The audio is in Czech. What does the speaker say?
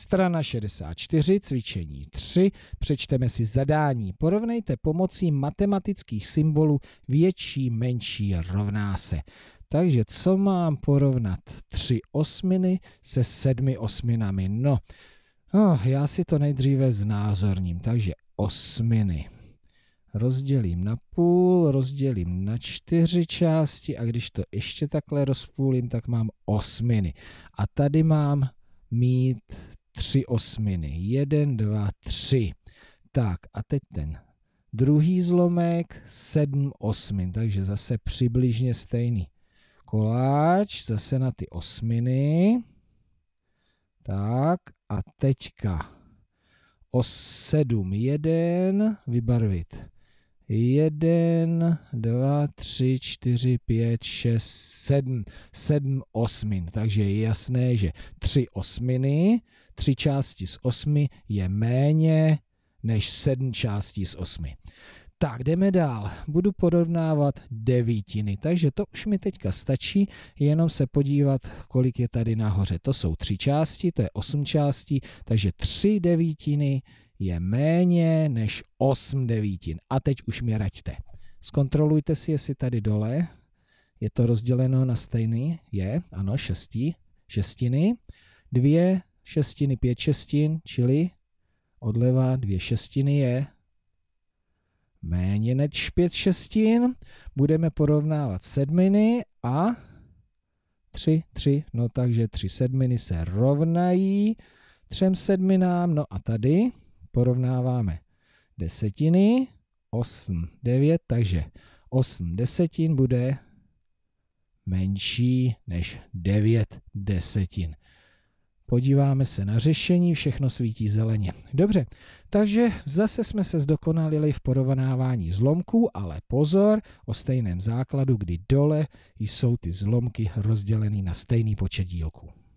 Strana 64, cvičení 3, přečteme si zadání. Porovnejte pomocí matematických symbolů větší, menší rovná se. Takže co mám porovnat? Tři osminy se sedmi osminami. No, oh, já si to nejdříve znázorním. Takže osminy. Rozdělím na půl, rozdělím na čtyři části a když to ještě takhle rozpůlím, tak mám osminy. A tady mám mít tři osminy. Jeden, dva, tři. Tak a teď ten druhý zlomek, sedm osmin, takže zase přibližně stejný koláč, zase na ty osminy. Tak a teďka O sedm, jeden, vybarvit jeden, dva, tři, čtyři, pět, šest, sedm, sedm osmin. Takže je jasné, že tři osminy, tři části z osmi je méně než sedm částí z osmi. Tak, jdeme dál. Budu porovnávat devítiny, takže to už mi teďka stačí, jenom se podívat, kolik je tady nahoře. To jsou tři části, to je osm částí, takže tři devítiny je méně než 8 devítin. A teď už mě raďte. Zkontrolujte si, jestli tady dole je to rozděleno na stejný, je, ano, šestí, šestiny, dvě šestiny, pět šestin, čili odleva dvě šestiny je méně než pět šestin. Budeme porovnávat sedminy a tři, tři, no takže tři sedminy se rovnají třem sedminám, no a tady porovnáváme desetiny, 8, 9, takže 8 desetin bude menší než 9 desetin. Podíváme se na řešení, všechno svítí zeleně. Dobře, takže zase jsme se zdokonalili v porovnávání zlomků, ale pozor, o stejném základu, kdy dole jsou ty zlomky rozděleny na stejný počet dílků.